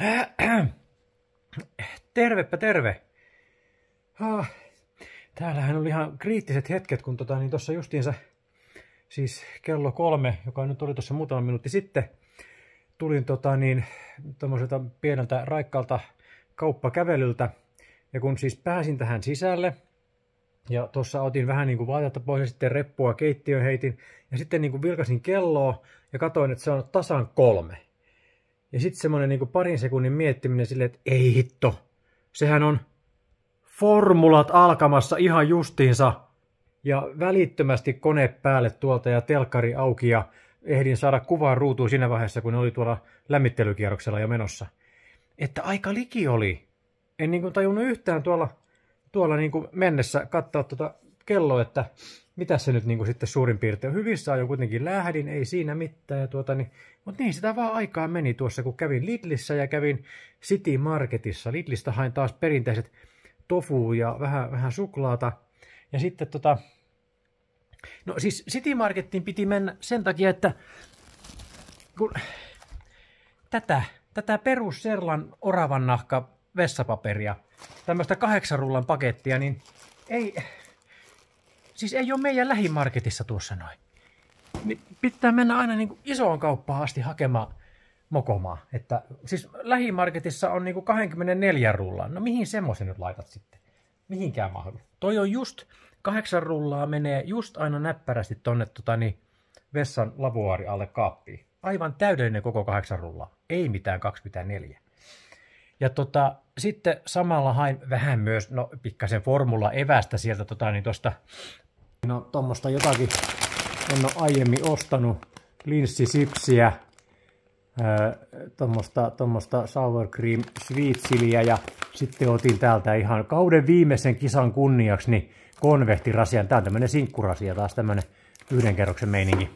Tervepä terve. Ah, täällähän oli ihan kriittiset hetket, kun tota, niin tuossa justiinsa, siis kello kolme, joka nyt oli tuossa muutama minuutti sitten, tulin tota, niin, tuommoiselta pieneltä raikkalta kauppakävelyltä. Ja kun siis pääsin tähän sisälle, ja tuossa otin vähän niin kuin vaatetta pois ja sitten reppua keittiön heitin. Ja sitten niin kuin vilkasin kelloa ja katsoin, että se on tasan kolme. Ja sitten semmoinen niin parin sekunnin miettiminen silleen, että ei hitto, sehän on formulat alkamassa ihan justiinsa. Ja välittömästi kone päälle tuolta ja telkkari auki ja ehdin saada kuvan ruutuun siinä vaiheessa, kun ne oli tuolla lämmittelykierroksella jo menossa. Että aika liki oli. En niin kuin tajunnut yhtään tuolla, tuolla niin kuin mennessä katsoa tuota kello, että mitä se nyt niin kuin sitten suurin piirtein on. Hyvissä ajoin kuitenkin lähdin, ei siinä mitään. Ja tuota, niin, mutta niin sitä vaan aikaa meni tuossa, kun kävin Lidlissä ja kävin City Marketissa. Lidlistä hain taas perinteiset tofu ja vähän, vähän suklaata. Ja sitten tota, no siis City Marketin piti mennä sen takia, että kun tätä, tätä perus Serlan oravan nahka vessapaperia, tämmöistä kahdeksan rullan pakettia, niin ei, Siis ei ole meidän lähimarketissa tuossa noin. Niin pitää mennä aina niin kuin isoon kauppaan asti hakemaan mokomaa. Että, siis lähimarketissa on niin kuin 24 rullaa. No mihin semmoisen nyt laitat sitten? Mihinkään mahdu. Toi on just, kahdeksan rullaa menee just aina näppärästi tonne tota, niin, vessan lavuaari alle kaappiin. Aivan täydellinen koko kahdeksan rullaa. Ei mitään 24. Ja tota, sitten samalla hain vähän myös, no pikkasen formula evästä sieltä tota, niin tuosta No tuommoista jotakin en ole aiemmin ostanut linssisipsiä, tuommoista tommosta sour cream sweet chiliä ja sitten otin täältä ihan kauden viimeisen kisan kunniaksi niin konvehtirasian. Tämä on tämmöinen sinkkurasia taas tämmöinen yhden kerroksen meininki.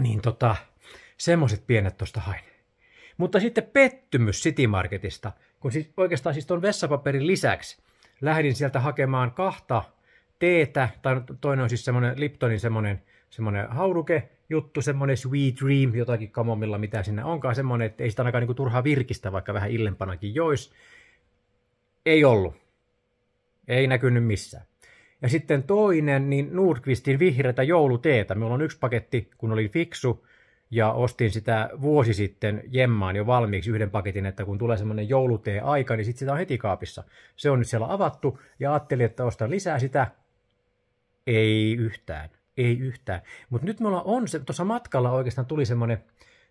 Niin tota, semmoiset pienet tuosta hain. Mutta sitten pettymys City Marketista, kun siis oikeastaan siis tuon vessapaperin lisäksi lähdin sieltä hakemaan kahta teetä, tai toinen on siis semmoinen Liptonin semmoinen, semmoinen hauduke, juttu, semmoinen sweet dream, jotakin kamomilla, mitä siinä onkaan, semmoinen, että ei sitä ainakaan niinku turhaa virkistä, vaikka vähän illempanakin jois. Ei ollut. Ei näkynyt missään. Ja sitten toinen, niin Nordqvistin vihreätä jouluteetä. Minulla on yksi paketti, kun olin fiksu, ja ostin sitä vuosi sitten jemmaan jo valmiiksi yhden paketin, että kun tulee semmoinen joulutee aika, niin sitten sitä on heti kaapissa. Se on nyt siellä avattu, ja ajattelin, että ostan lisää sitä, ei yhtään. Ei yhtään. Mutta nyt ollaan on, se, tuossa matkalla oikeastaan tuli semmoinen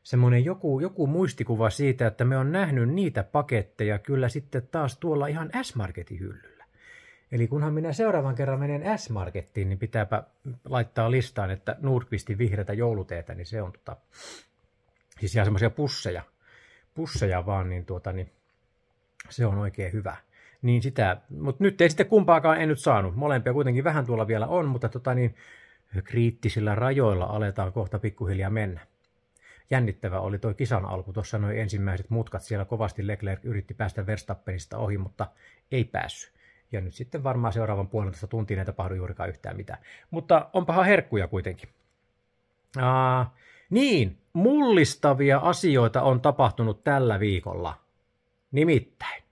semmoinen joku, joku muistikuva siitä, että me on nähnyt niitä paketteja kyllä sitten taas tuolla ihan S-Marketin hyllyllä. Eli kunhan minä seuraavan kerran menen S-Markettiin, niin pitääpä laittaa listaan, että Nordqvistin vihreätä jouluteetä, niin se on tota, siis ihan semmoisia pusseja, pusseja vaan, niin, tuota, niin se on oikein hyvä. Niin sitä, mutta nyt ei sitten kumpaakaan en nyt saanut. Molempia kuitenkin vähän tuolla vielä on, mutta tota niin, kriittisillä rajoilla aletaan kohta pikkuhiljaa mennä. Jännittävä oli tuo kisan alku, tuossa noin ensimmäiset mutkat, siellä kovasti Leclerc yritti päästä Verstappenista ohi, mutta ei päässyt. Ja nyt sitten varmaan seuraavan puolentoista tuntia ei tapahdu juurikaan yhtään mitään. Mutta onpahan herkkuja kuitenkin. Aa, niin, mullistavia asioita on tapahtunut tällä viikolla. Nimittäin.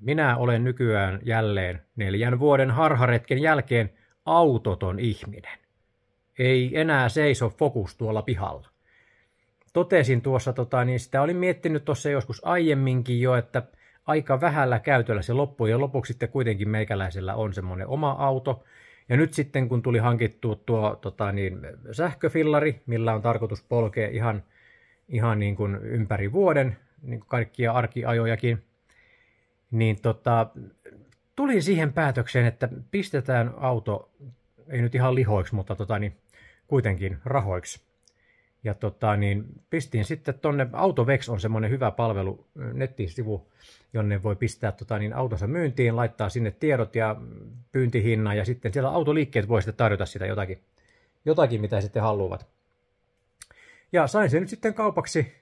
Minä olen nykyään jälleen neljän vuoden harharetken jälkeen autoton ihminen. Ei enää seiso fokus tuolla pihalla. Totesin tuossa, tota, niin sitä olin miettinyt tuossa joskus aiemminkin jo, että aika vähällä käytöllä se loppui ja lopuksi sitten kuitenkin meikäläisellä on semmoinen oma auto. Ja nyt sitten kun tuli hankittua tuo tota, niin, sähköfillari, millä on tarkoitus polkea ihan, ihan niin kuin ympäri vuoden, niin kuin kaikkia arkiajojakin, niin tota, tuli siihen päätökseen, että pistetään auto, ei nyt ihan lihoiksi, mutta tota, niin, kuitenkin rahoiksi. Ja tota, niin pistin sitten tonne, Autovex on semmoinen hyvä palvelu, nettisivu, jonne voi pistää tota, niin autonsa myyntiin, laittaa sinne tiedot ja pyyntihinnan ja sitten siellä autoliikkeet voi sitten tarjota sitä jotakin, jotakin mitä sitten haluavat. Ja sain sen nyt sitten kaupaksi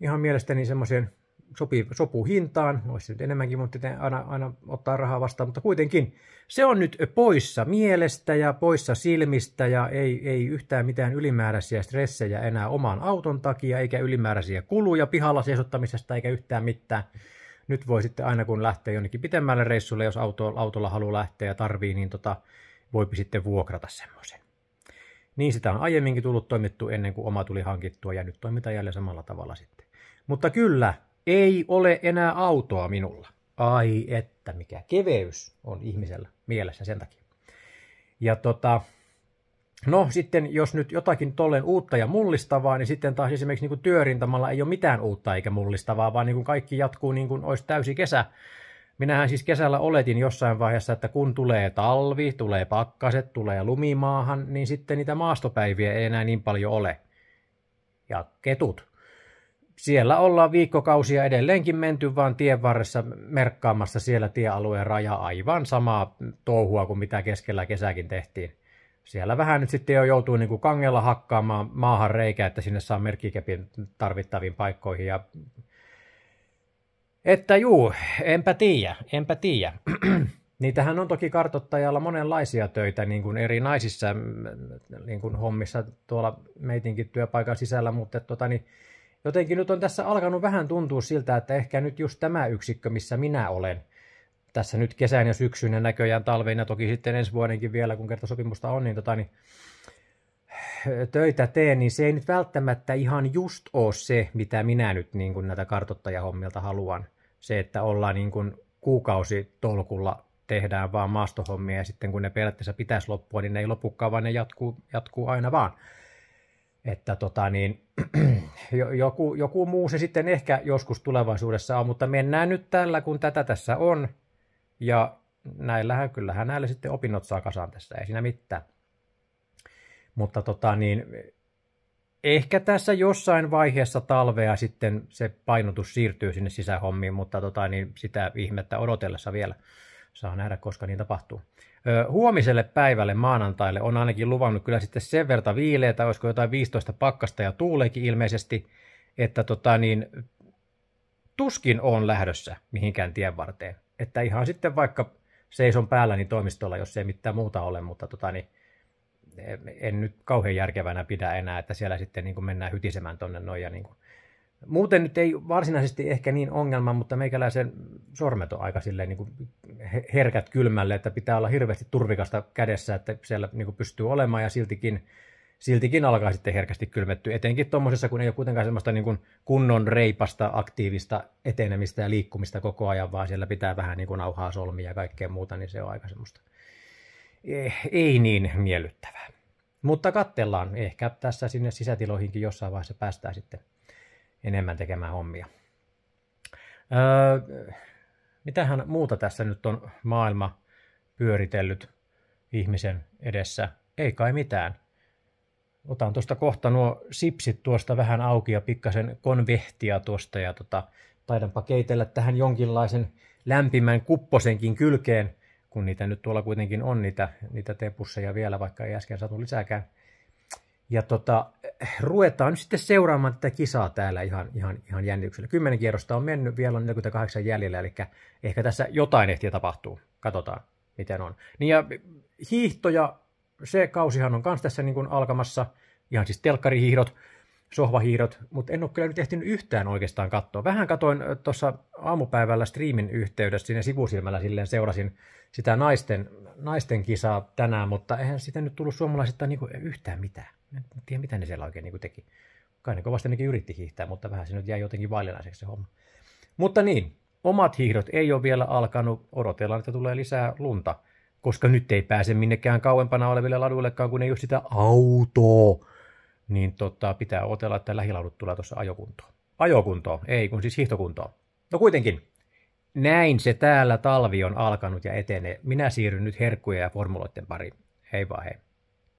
ihan mielestäni semmoisen sopii, sopuu hintaan, no, olisi nyt enemmänkin, mutta aina, aina ottaa rahaa vastaan, mutta kuitenkin se on nyt poissa mielestä ja poissa silmistä ja ei, ei yhtään mitään ylimääräisiä stressejä enää oman auton takia, eikä ylimääräisiä kuluja pihalla seisottamisesta eikä yhtään mitään. Nyt voi sitten aina kun lähtee jonnekin pitemmälle reissulle, jos auto, autolla haluaa lähteä ja tarvii, niin tota, voipi sitten vuokrata semmoisen. Niin sitä on aiemminkin tullut toimittu ennen kuin oma tuli hankittua ja nyt toimitaan jälleen samalla tavalla sitten. Mutta kyllä, ei ole enää autoa minulla. Ai että, mikä keveys on ihmisellä mielessä sen takia. Ja tota, no sitten jos nyt jotakin tolleen uutta ja mullistavaa, niin sitten taas esimerkiksi niin kuin työrintamalla ei ole mitään uutta eikä mullistavaa, vaan niin kuin kaikki jatkuu niin kuin olisi täysi kesä. Minähän siis kesällä oletin jossain vaiheessa, että kun tulee talvi, tulee pakkaset, tulee lumimaahan, niin sitten niitä maastopäiviä ei enää niin paljon ole. Ja ketut siellä ollaan viikkokausia edelleenkin menty vaan tien varressa merkkaamassa siellä tiealueen raja aivan samaa touhua kuin mitä keskellä kesäkin tehtiin. Siellä vähän nyt sitten jo joutuu niin kuin kangella hakkaamaan maahan reikä, että sinne saa merkkikepin tarvittaviin paikkoihin. Ja... Että juu, enpä tiedä, enpä tiedä. Niitähän on toki kartottajalla monenlaisia töitä niin kuin eri naisissa mm, niin kuin hommissa tuolla meitinkin työpaikan sisällä, mutta tota, niin, Jotenkin nyt on tässä alkanut vähän tuntua siltä, että ehkä nyt just tämä yksikkö, missä minä olen, tässä nyt kesän ja syksyn ja näköjään talveen ja toki sitten ensi vuodenkin vielä, kun kerta sopimusta on, niin, tota, niin eh, töitä teen, niin se ei nyt välttämättä ihan just ole se, mitä minä nyt niin kuin näitä kartottajahommilta haluan. Se, että ollaan niin kuin tolkulla tehdään vaan maastohommia ja sitten kun ne periaatteessa pitäisi loppua, niin ne ei lopukaan, vaan ne jatkuu, jatkuu aina vaan. Että tota niin, joku, joku muu se sitten ehkä joskus tulevaisuudessa on, mutta mennään nyt tällä, kun tätä tässä on. Ja näillähän, kyllähän näillä sitten opinnot saa kasaan tässä, ei siinä mitään. Mutta tota niin, ehkä tässä jossain vaiheessa talvea sitten se painotus siirtyy sinne sisähommiin, mutta tota niin, sitä ihmettä odotellessa vielä saa nähdä, koska niin tapahtuu. Huomiselle päivälle maanantaille on ainakin luvannut kyllä sitten sen verta viileitä, olisiko jotain 15 pakkasta ja tuuleekin ilmeisesti, että tota niin, tuskin on lähdössä mihinkään tien varteen. Että ihan sitten vaikka seison päällä niin toimistolla, jos ei mitään muuta ole, mutta tota niin, en nyt kauhean järkevänä pidä enää, että siellä sitten niin kuin mennään hytisemään tuonne noin ja niin kuin Muuten nyt ei varsinaisesti ehkä niin ongelma, mutta meikäläisen sormet on aika silleen niin kuin herkät kylmälle, että pitää olla hirveästi turvikasta kädessä, että siellä niin kuin pystyy olemaan ja siltikin, siltikin alkaa sitten herkästi kylmettyä. Etenkin tuommoisessa, kun ei ole kuitenkaan semmoista niin kuin kunnon reipasta, aktiivista etenemistä ja liikkumista koko ajan, vaan siellä pitää vähän niin kuin nauhaa solmia ja kaikkea muuta, niin se on aika semmoista eh, ei niin miellyttävää. Mutta katsellaan, ehkä tässä sinne sisätiloihinkin jossain vaiheessa päästään sitten enemmän tekemään hommia. Öö, mitähän muuta tässä nyt on maailma pyöritellyt ihmisen edessä? Ei kai mitään. Otan tuosta kohta nuo sipsit tuosta vähän auki ja pikkasen konvehtia tuosta ja tota, taidanpa keitellä tähän jonkinlaisen lämpimän kupposenkin kylkeen, kun niitä nyt tuolla kuitenkin on niitä, niitä tepusseja vielä, vaikka ei äsken saatu lisääkään. Ja tota, ruvetaan nyt sitten seuraamaan tätä kisaa täällä ihan, ihan, ihan jännityksellä. Kymmenen kierrosta on mennyt, vielä on 48 jäljellä, eli ehkä tässä jotain ehtiä tapahtuu. Katsotaan, miten on. Niin ja hiihtoja, se kausihan on myös tässä niin kuin alkamassa, ihan siis telkkarihiihdot, sohvahiihdot, mutta en ole kyllä nyt ehtinyt yhtään oikeastaan katsoa. Vähän katoin tuossa aamupäivällä striimin yhteydessä sinne sivusilmällä silleen seurasin sitä naisten, naisten kisaa tänään, mutta eihän sitä nyt tullut suomalaisista niin yhtään mitään en tiedä mitä ne siellä oikein niin teki. Kai ne kovasti ainakin yritti hiihtää, mutta vähän se nyt jäi jotenkin vaillinaiseksi se homma. Mutta niin, omat hiihdot ei ole vielä alkanut. Odotellaan, että tulee lisää lunta, koska nyt ei pääse minnekään kauempana oleville laduillekaan, kun ei ole sitä autoa. Niin tota, pitää otella, että lähilaudut tulee tuossa ajokuntoon. Ajokuntoon, ei kun siis hiihtokuntoon. No kuitenkin, näin se täällä talvi on alkanut ja etenee. Minä siirryn nyt herkkuja ja formuloiden pariin. Hei vaan hei.